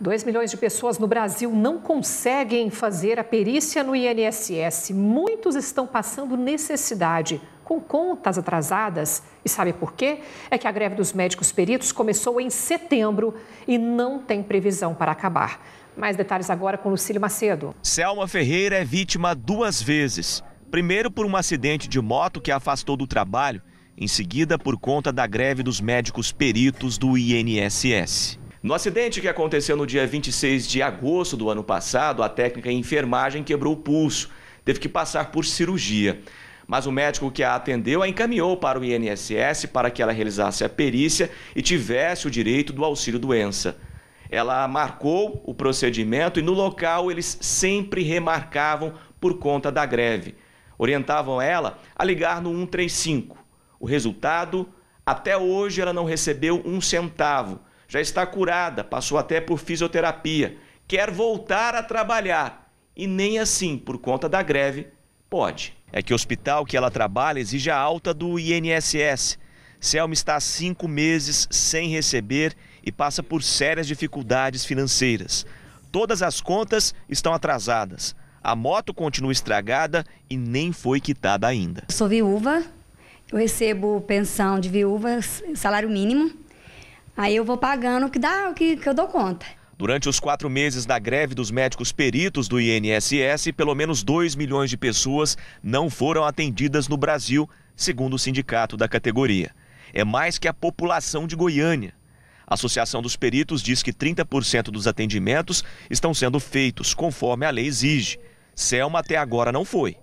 2 milhões de pessoas no Brasil não conseguem fazer a perícia no INSS. Muitos estão passando necessidade, com contas atrasadas. E sabe por quê? É que a greve dos médicos peritos começou em setembro e não tem previsão para acabar. Mais detalhes agora com Lucílio Macedo. Selma Ferreira é vítima duas vezes. Primeiro por um acidente de moto que a afastou do trabalho, em seguida por conta da greve dos médicos peritos do INSS. No acidente que aconteceu no dia 26 de agosto do ano passado, a técnica em enfermagem quebrou o pulso, teve que passar por cirurgia. Mas o médico que a atendeu a encaminhou para o INSS para que ela realizasse a perícia e tivesse o direito do auxílio-doença. Ela marcou o procedimento e no local eles sempre remarcavam por conta da greve. Orientavam ela a ligar no 135. O resultado, até hoje ela não recebeu um centavo já está curada, passou até por fisioterapia, quer voltar a trabalhar e nem assim, por conta da greve, pode. É que o hospital que ela trabalha exige a alta do INSS. Selma está há cinco meses sem receber e passa por sérias dificuldades financeiras. Todas as contas estão atrasadas. A moto continua estragada e nem foi quitada ainda. Sou viúva, eu recebo pensão de viúva, salário mínimo. Aí eu vou pagando o que dá, o que, que eu dou conta. Durante os quatro meses da greve dos médicos peritos do INSS, pelo menos 2 milhões de pessoas não foram atendidas no Brasil, segundo o sindicato da categoria. É mais que a população de Goiânia. A Associação dos Peritos diz que 30% dos atendimentos estão sendo feitos conforme a lei exige. Selma até agora não foi.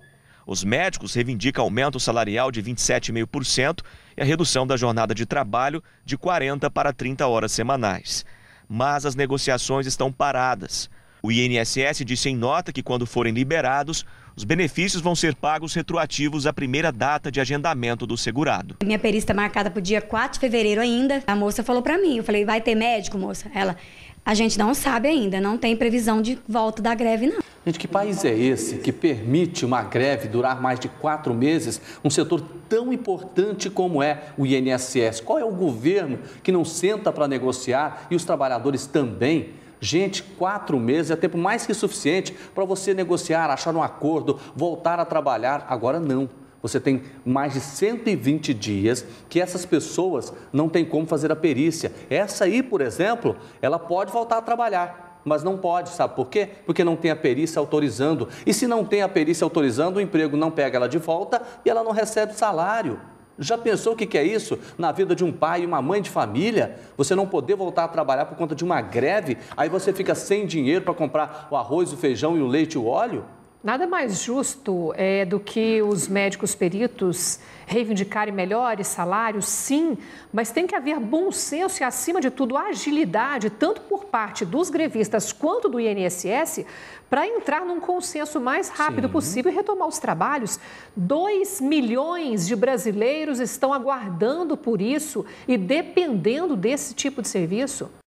Os médicos reivindicam aumento salarial de 27,5% e a redução da jornada de trabalho de 40 para 30 horas semanais. Mas as negociações estão paradas. O INSS disse em nota que, quando forem liberados, os benefícios vão ser pagos retroativos à primeira data de agendamento do segurado. Minha perícia está marcada para o dia 4 de fevereiro ainda. A moça falou para mim, eu falei, vai ter médico, moça? Ela, a gente não sabe ainda, não tem previsão de volta da greve, não. Gente, que país é esse que permite uma greve durar mais de quatro meses, um setor tão importante como é o INSS? Qual é o governo que não senta para negociar e os trabalhadores também? Gente, quatro meses é tempo mais que suficiente para você negociar, achar um acordo, voltar a trabalhar. Agora não. Você tem mais de 120 dias que essas pessoas não têm como fazer a perícia. Essa aí, por exemplo, ela pode voltar a trabalhar, mas não pode, sabe por quê? Porque não tem a perícia autorizando. E se não tem a perícia autorizando, o emprego não pega ela de volta e ela não recebe salário. Já pensou o que é isso na vida de um pai e uma mãe de família? Você não poder voltar a trabalhar por conta de uma greve, aí você fica sem dinheiro para comprar o arroz, o feijão e o leite e o óleo? Nada mais justo é, do que os médicos peritos reivindicarem melhores salários, sim, mas tem que haver bom senso e, acima de tudo, agilidade, tanto por parte dos grevistas quanto do INSS, para entrar num consenso mais rápido sim. possível e retomar os trabalhos. Dois milhões de brasileiros estão aguardando por isso e dependendo desse tipo de serviço.